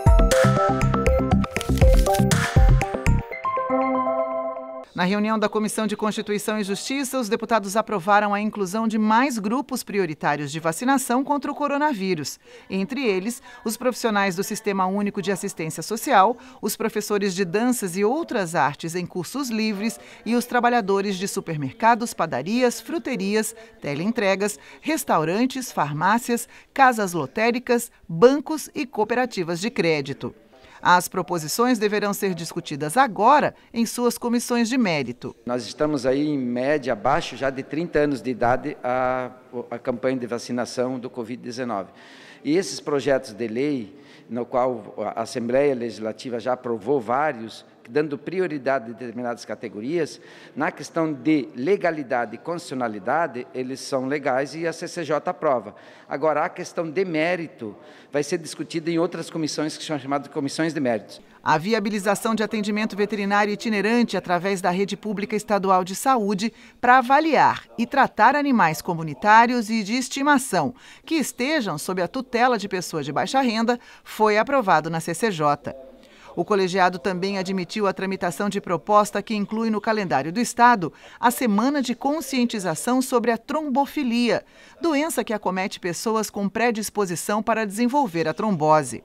Thank you. Na reunião da Comissão de Constituição e Justiça, os deputados aprovaram a inclusão de mais grupos prioritários de vacinação contra o coronavírus. Entre eles, os profissionais do Sistema Único de Assistência Social, os professores de danças e outras artes em cursos livres e os trabalhadores de supermercados, padarias, fruterias, teleentregas, restaurantes, farmácias, casas lotéricas, bancos e cooperativas de crédito. As proposições deverão ser discutidas agora em suas comissões de mérito. Nós estamos aí, em média, abaixo já de 30 anos de idade a a campanha de vacinação do Covid-19. E esses projetos de lei, no qual a Assembleia Legislativa já aprovou vários, dando prioridade a determinadas categorias, na questão de legalidade e constitucionalidade, eles são legais e a CCJ aprova. Agora, a questão de mérito vai ser discutida em outras comissões que são chamadas de comissões de méritos. A viabilização de atendimento veterinário itinerante através da rede pública estadual de saúde para avaliar e tratar animais comunitários diários e de estimação, que estejam sob a tutela de pessoas de baixa renda, foi aprovado na CCJ. O colegiado também admitiu a tramitação de proposta que inclui no calendário do Estado a Semana de Conscientização sobre a Trombofilia, doença que acomete pessoas com predisposição para desenvolver a trombose.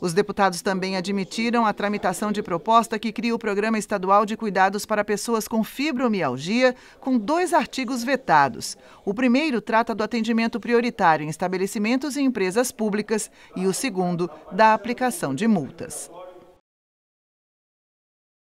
Os deputados também admitiram a tramitação de proposta que cria o Programa Estadual de Cuidados para Pessoas com Fibromialgia, com dois artigos vetados. O primeiro trata do atendimento prioritário em estabelecimentos e empresas públicas e o segundo da aplicação de multas.